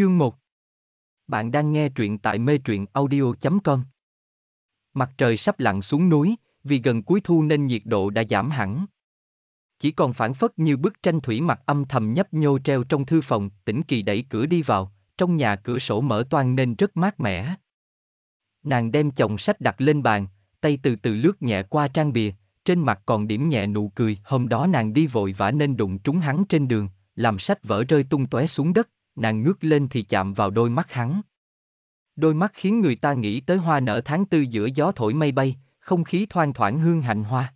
Chương 1 Bạn đang nghe truyện tại mê truyện audio.com Mặt trời sắp lặn xuống núi, vì gần cuối thu nên nhiệt độ đã giảm hẳn. Chỉ còn phản phất như bức tranh thủy mặt âm thầm nhấp nhô treo trong thư phòng, tỉnh kỳ đẩy cửa đi vào, trong nhà cửa sổ mở toang nên rất mát mẻ. Nàng đem chồng sách đặt lên bàn, tay từ từ lướt nhẹ qua trang bìa, trên mặt còn điểm nhẹ nụ cười. Hôm đó nàng đi vội vã nên đụng trúng hắn trên đường, làm sách vỡ rơi tung tóe xuống đất, nàng ngước lên thì chạm vào đôi mắt hắn. Đôi mắt khiến người ta nghĩ tới hoa nở tháng tư giữa gió thổi mây bay, không khí thoang thoảng hương hạnh hoa.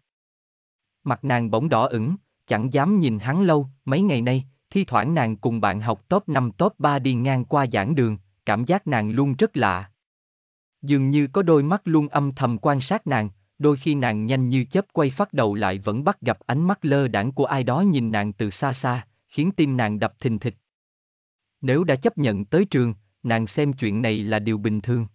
Mặt nàng bỗng đỏ ửng, chẳng dám nhìn hắn lâu, mấy ngày nay, thi thoảng nàng cùng bạn học top 5 top 3 đi ngang qua giảng đường, cảm giác nàng luôn rất lạ. Dường như có đôi mắt luôn âm thầm quan sát nàng, đôi khi nàng nhanh như chớp quay phát đầu lại vẫn bắt gặp ánh mắt lơ đãng của ai đó nhìn nàng từ xa xa, khiến tim nàng đập thình thịch. Nếu đã chấp nhận tới trường, nàng xem chuyện này là điều bình thường.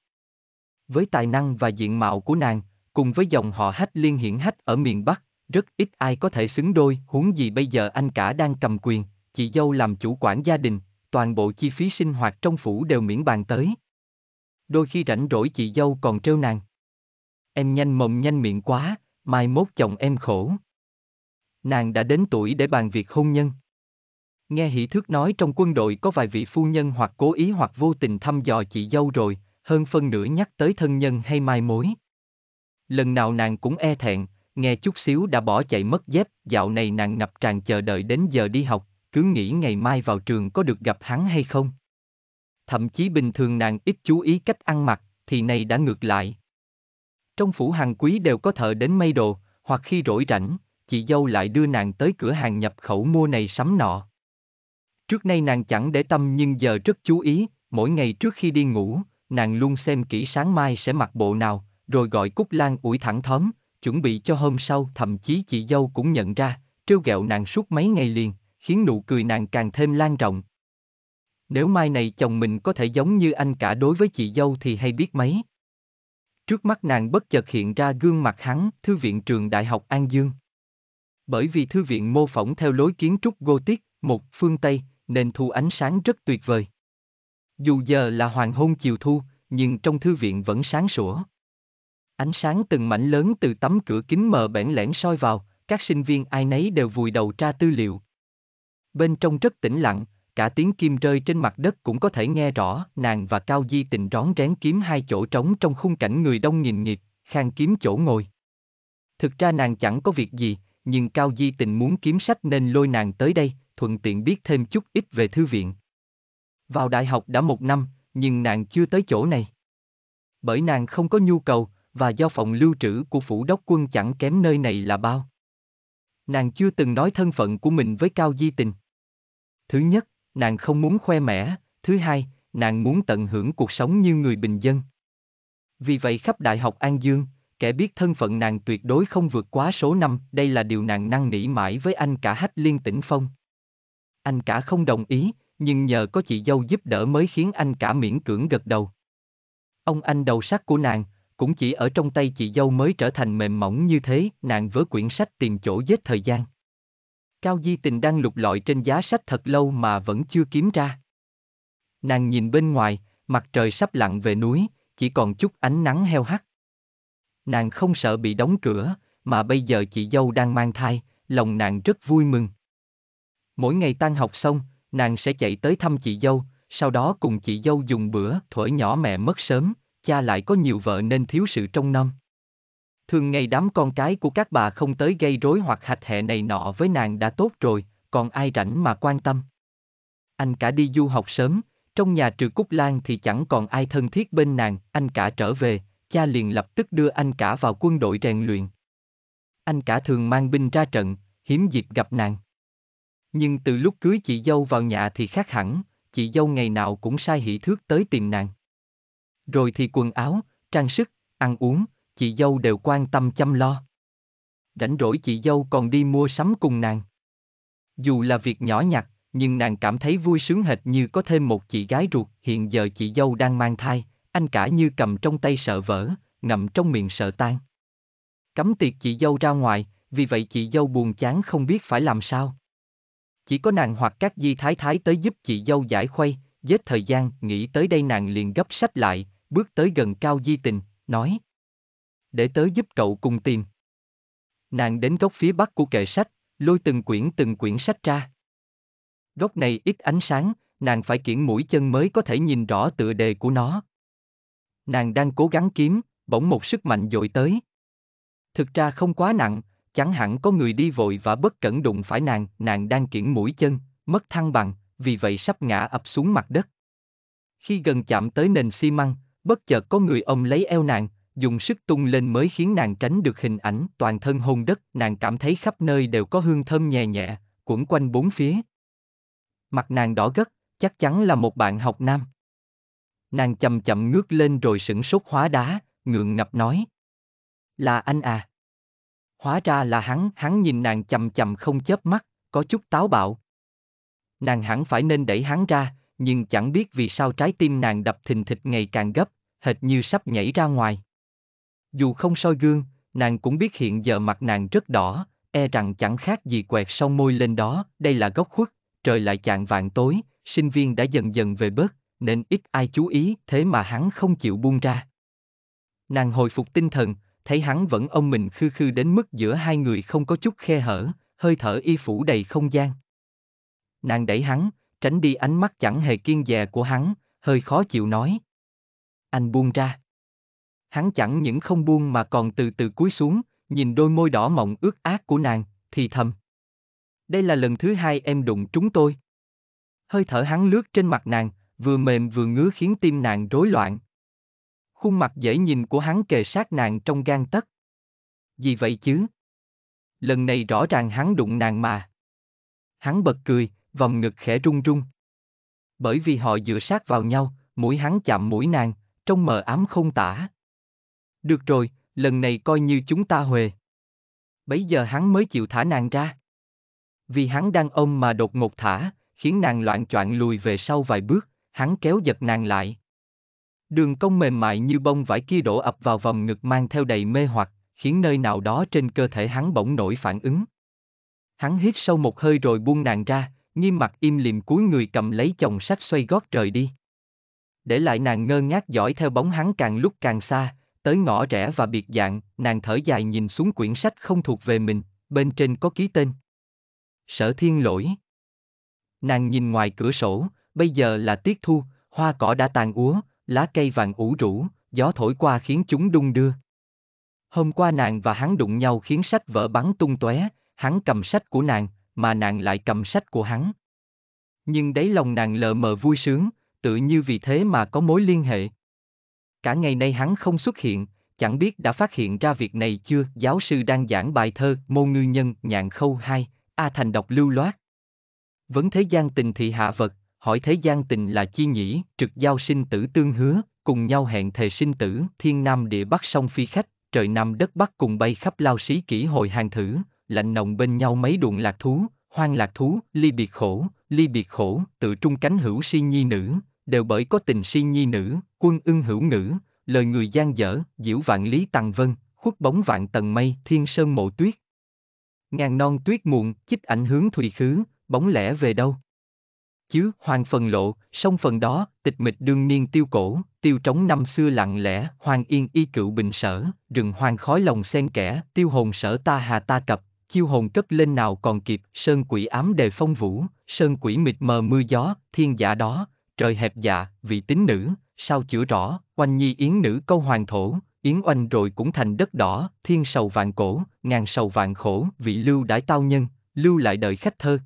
Với tài năng và diện mạo của nàng, cùng với dòng họ hách liên hiển hách ở miền Bắc, rất ít ai có thể xứng đôi, huống gì bây giờ anh cả đang cầm quyền, chị dâu làm chủ quản gia đình, toàn bộ chi phí sinh hoạt trong phủ đều miễn bàn tới. Đôi khi rảnh rỗi chị dâu còn trêu nàng. Em nhanh mồm nhanh miệng quá, mai mốt chồng em khổ. Nàng đã đến tuổi để bàn việc hôn nhân. Nghe hỷ thước nói trong quân đội có vài vị phu nhân hoặc cố ý hoặc vô tình thăm dò chị dâu rồi, hơn phân nửa nhắc tới thân nhân hay mai mối. Lần nào nàng cũng e thẹn, nghe chút xíu đã bỏ chạy mất dép, dạo này nàng ngập tràn chờ đợi đến giờ đi học, cứ nghĩ ngày mai vào trường có được gặp hắn hay không. Thậm chí bình thường nàng ít chú ý cách ăn mặc, thì nay đã ngược lại. Trong phủ hàng quý đều có thợ đến may đồ, hoặc khi rỗi rảnh, chị dâu lại đưa nàng tới cửa hàng nhập khẩu mua này sắm nọ. Trước nay nàng chẳng để tâm nhưng giờ rất chú ý, mỗi ngày trước khi đi ngủ, nàng luôn xem kỹ sáng mai sẽ mặc bộ nào, rồi gọi Cúc Lan ủi thẳng thóm, chuẩn bị cho hôm sau thậm chí chị dâu cũng nhận ra, trêu ghẹo nàng suốt mấy ngày liền, khiến nụ cười nàng càng thêm lan rộng. Nếu mai này chồng mình có thể giống như anh cả đối với chị dâu thì hay biết mấy. Trước mắt nàng bất chợt hiện ra gương mặt hắn, thư viện trường Đại học An Dương. Bởi vì thư viện mô phỏng theo lối kiến trúc Gothic, một phương Tây, nên thu ánh sáng rất tuyệt vời. Dù giờ là hoàng hôn chiều thu, nhưng trong thư viện vẫn sáng sủa. Ánh sáng từng mảnh lớn từ tấm cửa kính mờ bẽn lẽn soi vào, các sinh viên ai nấy đều vùi đầu tra tư liệu. Bên trong rất tĩnh lặng, cả tiếng kim rơi trên mặt đất cũng có thể nghe rõ, nàng và Cao Di tình rón rén kiếm hai chỗ trống trong khung cảnh người đông nghìn nghịt, khang kiếm chỗ ngồi. Thực ra nàng chẳng có việc gì, nhưng Cao Di tình muốn kiếm sách nên lôi nàng tới đây, thuận tiện biết thêm chút ít về thư viện. Vào đại học đã một năm, nhưng nàng chưa tới chỗ này. Bởi nàng không có nhu cầu, và do phòng lưu trữ của phủ đốc quân chẳng kém nơi này là bao. Nàng chưa từng nói thân phận của mình với Cao Di Tình. Thứ nhất, nàng không muốn khoe mẽ, thứ hai, nàng muốn tận hưởng cuộc sống như người bình dân. Vì vậy khắp Đại học An Dương, kẻ biết thân phận nàng tuyệt đối không vượt quá số năm, đây là điều nàng năn nỉ mãi với anh cả hách liên tỉnh phong anh cả không đồng ý, nhưng nhờ có chị dâu giúp đỡ mới khiến anh cả miễn cưỡng gật đầu. Ông anh đầu sắt của nàng, cũng chỉ ở trong tay chị dâu mới trở thành mềm mỏng như thế, nàng vớ quyển sách tìm chỗ giết thời gian. Cao Di Tình đang lục lọi trên giá sách thật lâu mà vẫn chưa kiếm ra. Nàng nhìn bên ngoài, mặt trời sắp lặn về núi, chỉ còn chút ánh nắng heo hắt. Nàng không sợ bị đóng cửa, mà bây giờ chị dâu đang mang thai, lòng nàng rất vui mừng. Mỗi ngày tan học xong, nàng sẽ chạy tới thăm chị dâu, sau đó cùng chị dâu dùng bữa thuở nhỏ mẹ mất sớm, cha lại có nhiều vợ nên thiếu sự trong năm. Thường ngày đám con cái của các bà không tới gây rối hoặc hạch hệ này nọ với nàng đã tốt rồi, còn ai rảnh mà quan tâm. Anh cả đi du học sớm, trong nhà trừ Cúc Lan thì chẳng còn ai thân thiết bên nàng, anh cả trở về, cha liền lập tức đưa anh cả vào quân đội rèn luyện. Anh cả thường mang binh ra trận, hiếm dịp gặp nàng. Nhưng từ lúc cưới chị dâu vào nhà thì khác hẳn, chị dâu ngày nào cũng sai hỷ thước tới tìm nàng. Rồi thì quần áo, trang sức, ăn uống, chị dâu đều quan tâm chăm lo. Rảnh rỗi chị dâu còn đi mua sắm cùng nàng. Dù là việc nhỏ nhặt, nhưng nàng cảm thấy vui sướng hệt như có thêm một chị gái ruột. Hiện giờ chị dâu đang mang thai, anh cả như cầm trong tay sợ vỡ, ngậm trong miệng sợ tan. Cấm tiệc chị dâu ra ngoài, vì vậy chị dâu buồn chán không biết phải làm sao. Chỉ có nàng hoặc các di thái thái tới giúp chị dâu giải khuây, giết thời gian, nghĩ tới đây nàng liền gấp sách lại, bước tới gần Cao Di Tình, nói. Để tớ giúp cậu cùng tìm. Nàng đến góc phía bắc của kệ sách, lôi từng quyển từng quyển sách ra. Góc này ít ánh sáng, nàng phải kiển mũi chân mới có thể nhìn rõ tựa đề của nó. Nàng đang cố gắng kiếm, bỗng một sức mạnh dội tới. Thực ra không quá nặng, chẳng hẳn có người đi vội và bất cẩn đụng phải nàng, nàng đang kiển mũi chân, mất thăng bằng, vì vậy sắp ngã ập xuống mặt đất. Khi gần chạm tới nền xi măng, bất chợt có người ông lấy eo nàng, dùng sức tung lên mới khiến nàng tránh được hình ảnh toàn thân hôn đất, nàng cảm thấy khắp nơi đều có hương thơm nhẹ nhẹ, quẩn quanh bốn phía. Mặt nàng đỏ gất, chắc chắn là một bạn học nam. Nàng chậm chậm ngước lên rồi sửng sốt hóa đá, ngượng ngập nói. Là anh à. Hóa ra là hắn, hắn nhìn nàng chầm chầm không chớp mắt, có chút táo bạo. Nàng hẳn phải nên đẩy hắn ra, nhưng chẳng biết vì sao trái tim nàng đập thình thịch ngày càng gấp, hệt như sắp nhảy ra ngoài. Dù không soi gương, nàng cũng biết hiện giờ mặt nàng rất đỏ, e rằng chẳng khác gì quẹt sông môi lên đó, đây là góc khuất, trời lại chạng vạn tối, sinh viên đã dần dần về bớt, nên ít ai chú ý, thế mà hắn không chịu buông ra. Nàng hồi phục tinh thần, thấy hắn vẫn ông mình khư khư đến mức giữa hai người không có chút khe hở, hơi thở y phủ đầy không gian. Nàng đẩy hắn, tránh đi ánh mắt chẳng hề kiên dè của hắn, hơi khó chịu nói. Anh buông ra. Hắn chẳng những không buông mà còn từ từ cúi xuống, nhìn đôi môi đỏ mọng ướt át của nàng, thì thầm. Đây là lần thứ hai em đụng trúng tôi. Hơi thở hắn lướt trên mặt nàng, vừa mềm vừa ngứa khiến tim nàng rối loạn, Khuôn mặt dễ nhìn của hắn kề sát nàng trong gan tất. Gì vậy chứ? Lần này rõ ràng hắn đụng nàng mà. Hắn bật cười, vòng ngực khẽ rung rung. Bởi vì họ dựa sát vào nhau, mũi hắn chạm mũi nàng, trong mờ ám không tả. Được rồi, lần này coi như chúng ta huề. Bấy giờ hắn mới chịu thả nàng ra. Vì hắn đang ôm mà đột ngột thả, khiến nàng loạn choạng lùi về sau vài bước, hắn kéo giật nàng lại. Đường cong mềm mại như bông vải kia đổ ập vào vòng ngực mang theo đầy mê hoặc, khiến nơi nào đó trên cơ thể hắn bỗng nổi phản ứng. Hắn hít sâu một hơi rồi buông nàng ra, nghiêm mặt im lìm cúi người cầm lấy chồng sách xoay gót rời đi. Để lại nàng ngơ ngác dõi theo bóng hắn càng lúc càng xa, tới ngõ rẽ và biệt dạng, nàng thở dài nhìn xuống quyển sách không thuộc về mình, bên trên có ký tên. Sở thiên lỗi. Nàng nhìn ngoài cửa sổ, bây giờ là tiết thu, hoa cỏ đã tàn úa, lá cây vàng ủ rũ, gió thổi qua khiến chúng đung đưa. Hôm qua nàng và hắn đụng nhau khiến sách vỡ bắn tung tóe, hắn cầm sách của nàng, mà nàng lại cầm sách của hắn. Nhưng đáy lòng nàng lờ mờ vui sướng, tự như vì thế mà có mối liên hệ. Cả ngày nay hắn không xuất hiện, chẳng biết đã phát hiện ra việc này chưa, giáo sư đang giảng bài thơ Mô Ngư Nhân, Nhạn Khâu 2, A Thành đọc lưu loát. Vấn thế gian tình thị hạ vật, hỏi thế gian tình là chi nhỉ, trực giao sinh tử tương hứa, cùng nhau hẹn thề sinh tử, thiên nam địa bắc sông phi khách, trời nam đất bắc cùng bay khắp lao sĩ kỷ hội hàng thử, lạnh nồng bên nhau mấy đuộng lạc thú, hoang lạc thú, ly biệt khổ, ly biệt khổ, tự trung cánh hữu si nhi nữ, đều bởi có tình si nhi nữ, quân ưng hữu ngữ, lời người gian dở, diễu vạn lý tàng vân, khuất bóng vạn tầng mây, thiên sơn mộ tuyết. Ngàn non tuyết muộn, chích ảnh hướng thùy khứ, bóng lẽ về đâu? chứ hoàng phần lộ, sông phần đó, tịch mịch đương niên tiêu cổ, tiêu trống năm xưa lặng lẽ, hoàng yên y cựu bình sở, rừng hoàng khói lòng xen kẽ, tiêu hồn sở ta hà ta cập, chiêu hồn cất lên nào còn kịp, sơn quỷ ám đề phong vũ, sơn quỷ mịt mờ mưa gió, thiên giả đó, trời hẹp dạ, vị tín nữ, sao chữa rõ, oanh nhi yến nữ câu hoàng thổ, yến oanh rồi cũng thành đất đỏ, thiên sầu vạn cổ, ngàn sầu vạn khổ, vị lưu đãi tao nhân, lưu lại đợi khách thơ.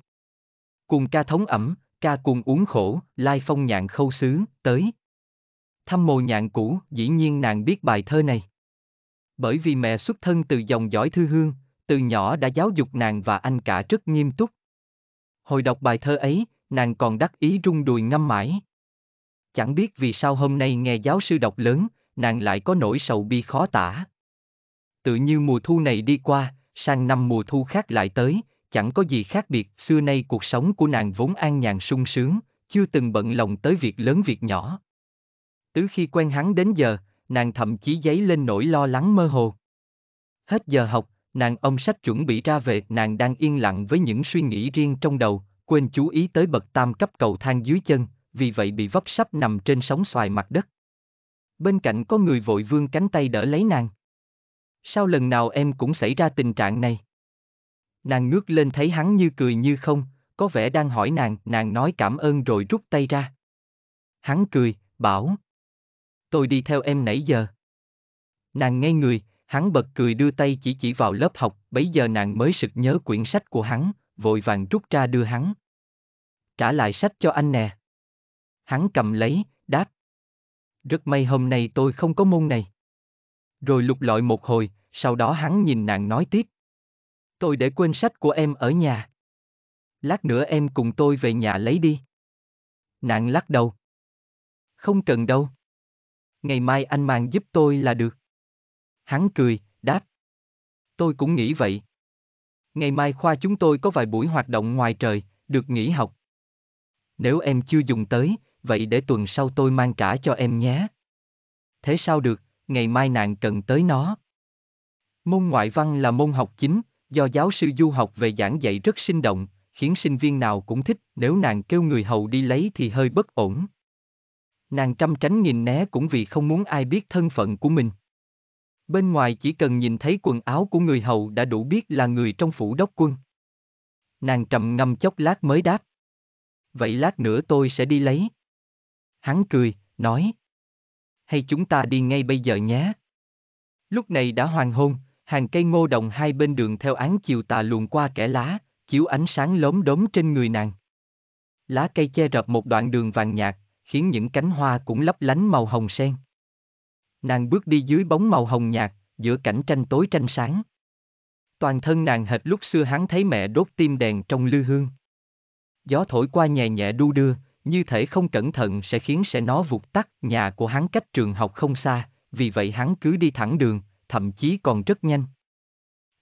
Cùng ca thống ẩm, ca cùng uống khổ, lai phong nhạn khâu xứ, tới. Thăm mồ nhạn cũ, dĩ nhiên nàng biết bài thơ này. Bởi vì mẹ xuất thân từ dòng dõi thư hương, từ nhỏ đã giáo dục nàng và anh cả rất nghiêm túc. Hồi đọc bài thơ ấy, nàng còn đắc ý rung đùi ngâm mãi. Chẳng biết vì sao hôm nay nghe giáo sư đọc lớn, nàng lại có nỗi sầu bi khó tả. Tự như mùa thu này đi qua, sang năm mùa thu khác lại tới, chẳng có gì khác biệt, xưa nay cuộc sống của nàng vốn an nhàn sung sướng, chưa từng bận lòng tới việc lớn việc nhỏ. Từ khi quen hắn đến giờ, nàng thậm chí giấy lên nỗi lo lắng mơ hồ. Hết giờ học, nàng ông sách chuẩn bị ra về, nàng đang yên lặng với những suy nghĩ riêng trong đầu, quên chú ý tới bậc tam cấp cầu thang dưới chân, vì vậy bị vấp sắp nằm trên sóng xoài mặt đất. Bên cạnh có người vội vương cánh tay đỡ lấy nàng. Sao lần nào em cũng xảy ra tình trạng này? Nàng ngước lên thấy hắn như cười như không, có vẻ đang hỏi nàng, nàng nói cảm ơn rồi rút tay ra. Hắn cười, bảo. Tôi đi theo em nãy giờ. Nàng ngây người, hắn bật cười đưa tay chỉ chỉ vào lớp học, bấy giờ nàng mới sực nhớ quyển sách của hắn, vội vàng rút ra đưa hắn. Trả lại sách cho anh nè. Hắn cầm lấy, đáp. Rất may hôm nay tôi không có môn này. Rồi lục lọi một hồi, sau đó hắn nhìn nàng nói tiếp. Tôi để quên sách của em ở nhà. Lát nữa em cùng tôi về nhà lấy đi. Nạn lắc đầu. Không cần đâu. Ngày mai anh mang giúp tôi là được. Hắn cười, đáp. Tôi cũng nghĩ vậy. Ngày mai khoa chúng tôi có vài buổi hoạt động ngoài trời, được nghỉ học. Nếu em chưa dùng tới, vậy để tuần sau tôi mang trả cho em nhé. Thế sao được, ngày mai nàng cần tới nó. Môn ngoại văn là môn học chính, do giáo sư du học về giảng dạy rất sinh động, khiến sinh viên nào cũng thích, nếu nàng kêu người hầu đi lấy thì hơi bất ổn. Nàng trăm tránh nghìn né cũng vì không muốn ai biết thân phận của mình. Bên ngoài chỉ cần nhìn thấy quần áo của người hầu đã đủ biết là người trong phủ đốc quân. Nàng trầm ngâm chốc lát mới đáp. Vậy lát nữa tôi sẽ đi lấy. Hắn cười, nói. Hay chúng ta đi ngay bây giờ nhé. Lúc này đã hoàng hôn, hàng cây ngô đồng hai bên đường theo án chiều tà luồn qua kẽ lá, chiếu ánh sáng lốm đốm trên người nàng. Lá cây che rập một đoạn đường vàng nhạt, khiến những cánh hoa cũng lấp lánh màu hồng sen. Nàng bước đi dưới bóng màu hồng nhạt, giữa cảnh tranh tối tranh sáng. Toàn thân nàng hệt lúc xưa hắn thấy mẹ đốt tim đèn trong lư hương. Gió thổi qua nhẹ nhẹ đu đưa, như thể không cẩn thận sẽ khiến sẽ nó vụt tắt, nhà của hắn cách trường học không xa, vì vậy hắn cứ đi thẳng đường, thậm chí còn rất nhanh.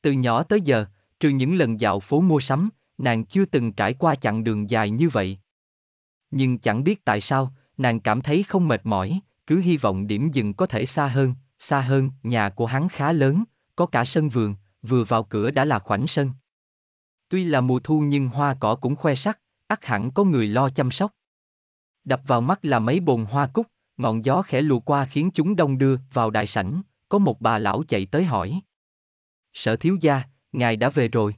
Từ nhỏ tới giờ, trừ những lần dạo phố mua sắm, nàng chưa từng trải qua chặng đường dài như vậy. Nhưng chẳng biết tại sao, nàng cảm thấy không mệt mỏi, cứ hy vọng điểm dừng có thể xa hơn, xa hơn, nhà của hắn khá lớn, có cả sân vườn, vừa vào cửa đã là khoảnh sân. Tuy là mùa thu nhưng hoa cỏ cũng khoe sắc, ắt hẳn có người lo chăm sóc. Đập vào mắt là mấy bồn hoa cúc, ngọn gió khẽ lùa qua khiến chúng đông đưa vào đại sảnh, có một bà lão chạy tới hỏi. Sở thiếu gia, ngài đã về rồi.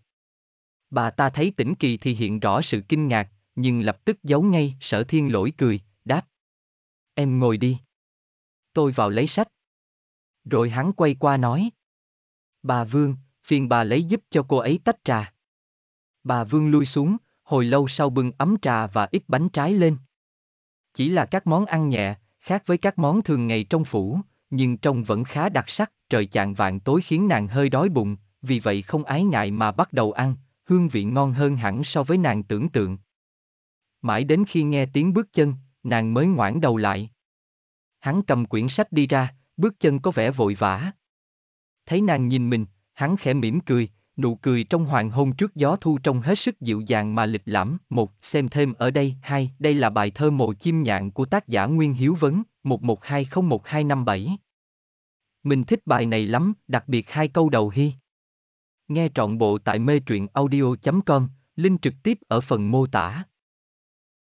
Bà ta thấy tỉnh kỳ thì hiện rõ sự kinh ngạc, nhưng lập tức giấu ngay sở thiên lỗi cười, đáp. Em ngồi đi. Tôi vào lấy sách. Rồi hắn quay qua nói. Bà Vương, phiền bà lấy giúp cho cô ấy tách trà. Bà Vương lui xuống, hồi lâu sau bưng ấm trà và ít bánh trái lên. Chỉ là các món ăn nhẹ, khác với các món thường ngày trong phủ, nhưng trông vẫn khá đặc sắc, trời chạng vạn tối khiến nàng hơi đói bụng, vì vậy không ái ngại mà bắt đầu ăn, hương vị ngon hơn hẳn so với nàng tưởng tượng. Mãi đến khi nghe tiếng bước chân, nàng mới ngoãn đầu lại. Hắn cầm quyển sách đi ra, bước chân có vẻ vội vã. Thấy nàng nhìn mình, hắn khẽ mỉm cười, nụ cười trong hoàng hôn trước gió thu trông hết sức dịu dàng mà lịch lãm. Một, xem thêm ở đây. Hai, đây là bài thơ mộ chim nhạn của tác giả Nguyên Hiếu Vấn, 112012557. Mình thích bài này lắm, đặc biệt hai câu đầu hy. Nghe trọn bộ tại mê truyện audio.com, link trực tiếp ở phần mô tả.